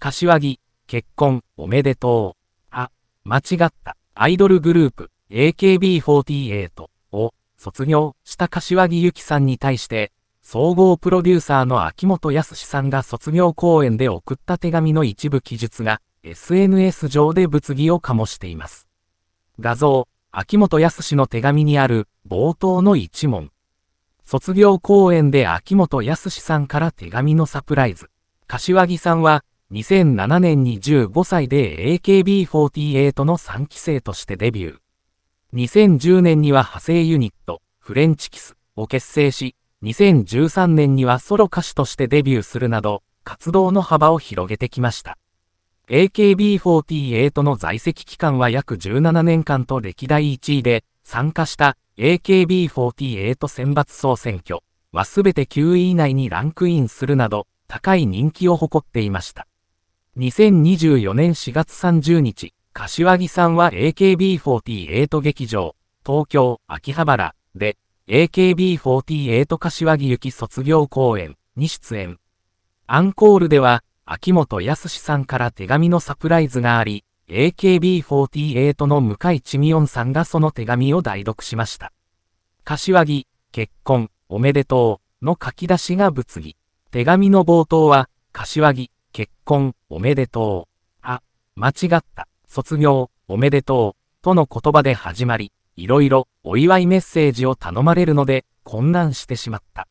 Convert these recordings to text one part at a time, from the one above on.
柏木、結婚、おめでとう。あ、間違った。アイドルグループ、AKB48 を卒業した柏木由紀さんに対して、総合プロデューサーの秋元康さんが卒業公演で送った手紙の一部記述が、SNS 上で物議を醸しています。画像、秋元康の手紙にある冒頭の一問。卒業公演で秋元康さんから手紙のサプライズ。柏木さんは2007年に15歳で AKB48 の3期生としてデビュー。2010年には派生ユニット、フレンチキスを結成し、2013年にはソロ歌手としてデビューするなど、活動の幅を広げてきました。AKB48 の在籍期間は約17年間と歴代1位で、参加した AKB48 選抜総選挙は全て9位以内にランクインするなど、高い人気を誇っていました。2024年4月30日、柏木さんは AKB48 劇場、東京、秋葉原で、AKB48 柏木由紀卒業公演に出演。アンコールでは、秋元康さんから手紙のサプライズがあり、AKB48 の向井千美音さんがその手紙を代読しました。柏木、結婚、おめでとう、の書き出しが物議。手紙の冒頭は、柏木、結婚、おめでとう。あ、間違った、卒業、おめでとう。との言葉で始まり、いろいろお祝いメッセージを頼まれるので、混乱してしまった。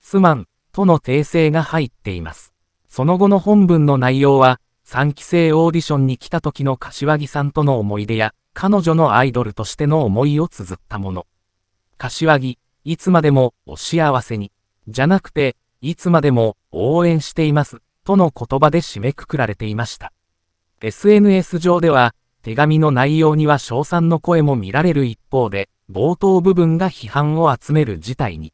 すまん、との訂正が入っています。その後の本文の内容は、3期生オーディションに来た時の柏木さんとの思い出や、彼女のアイドルとしての思いを綴ったもの。柏木、いつまでもお幸せに、じゃなくて、いつまでも応援しています。との言葉で締めくくられていました。SNS 上では、手紙の内容には称賛の声も見られる一方で、冒頭部分が批判を集める事態に。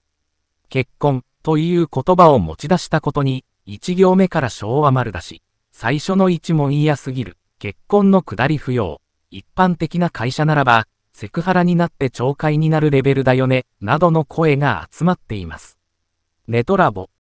結婚という言葉を持ち出したことに、1行目から昭和丸出し、最初の一問やすぎる、結婚の下り不要、一般的な会社ならば、セクハラになって懲戒になるレベルだよね、などの声が集まっています。ネトラボ